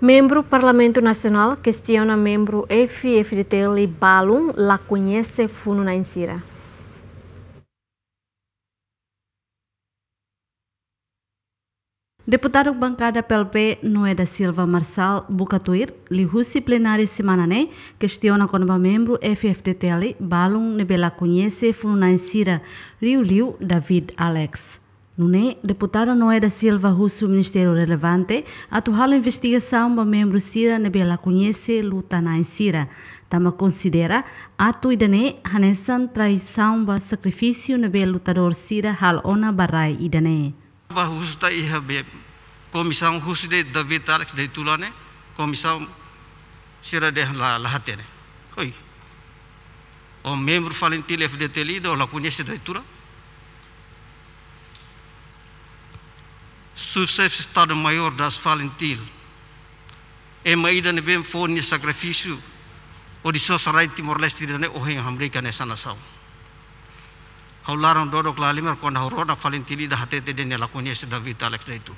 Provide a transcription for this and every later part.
Membro Parlamento Nacional questiona membro FFDTL Balum la conhece funo na insira. Deputado bancada PLP Noeda Silva Marçal Bucatuir, lihusi semana ne questiona o membro FFDTL Balum nebela conhece funo na insira, Liu Liu David Alex. Nune, deputada Noeda Silva Russo, Ministério Relevante, atual investigação para membro Sira na Bela Conhece luta na Sira. Tama considera atu idane hanesan traição para sacrifício na Bela lutador Sira hal ona barai idane. Bahus está iha be comissão Russo de David Alex de Tulane, comissão Sira de la lahatene. Oi. O membro falentil FDT lido la conhece de Tulane. subchefestado-maior das Valentil. É e uma ida ne bem fone sacrifício o de Sossarai Timor-Leste dan e ne ohen hamrika nessa nação. Haularam dodok lalimer quando horona Valentili da hatete dene la conhece da vida Alex da itu.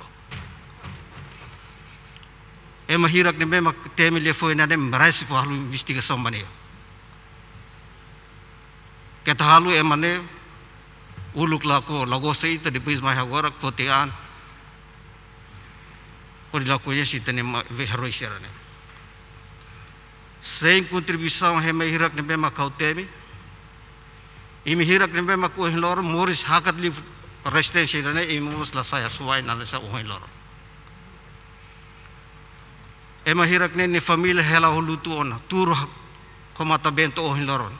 É e hirak ne bem teme le foi na dem halu investigasi halu investigação mania. Ketahalu emane uluk lako lagosa itu di mais agora fotean perilakunya si tene heroi serane sem contribuição hema hirak nembe makau teme imi hirak lor moris hakat li resten rane imi mus la saya suai nana sa uhin lor Emahirak hirak ne ni família hela hulutu ona tur komata bento uhin loron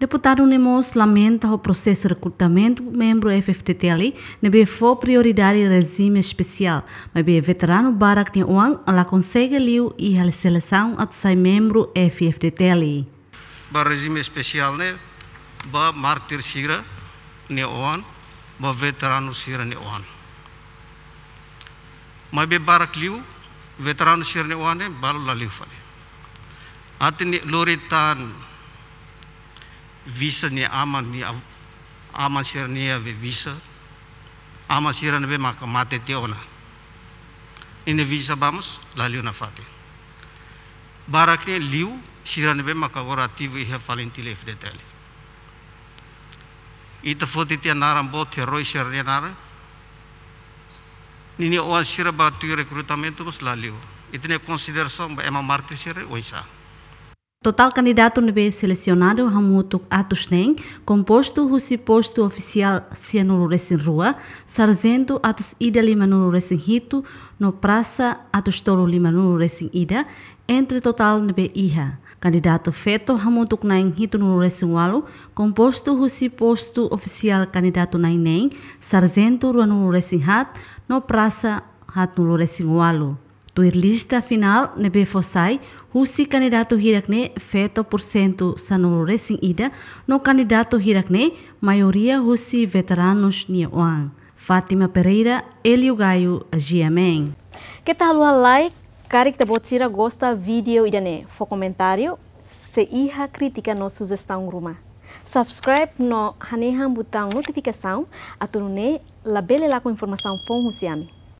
Deputado Nemos lamenta o processo de recrutamento membro FFTTL não for prioridade regime especial, mas be veterano barak ni uang ala consegue liu e a seleção a sai membro FFTTL. O regime especial é o mártir sira ni uang ba veterano sira ni Mas be barak liu veterano sira ni é o balu laliu fale. Atene Loritano. visa ni aman ni aman siran ni be visa aman siran be maka mate te ona ini visa bamos laliu na fate barak ni liu siran be maka ora tivu he falin ti lef e detali ita foti te naram bot he roi siran ni naram nini oan sira ba tu recrutamento mas laliu itne consideração ba ema martir sira oisa Total candidato nebe selecionado hamutuk atus neng, composto husi posto oficial sianuru resin rua, sargento atus ida lima nuru resin hitu, no praça atus tolo lima nuru resin ida, entre total nebe iha. Candidato feto hamutuk naing hitu nuru resin walu, composto husi posto oficial candidato naing neng, sargento rua nuru resin hat, no praça hat nuru resin walu. तो lista final ne be fosai husi candidato hirakne feto porcento sanore sing ida no candidato hirakne maioria husi veteranos ni oang Fátima Pereira Elio Gaio Giameng Que tal o like Cari que botsira gosta vídeo idane fo comentário se iha crítica no sugestão ruma subscribe no haneham botão notificação atunune labele lá com informação fon husiami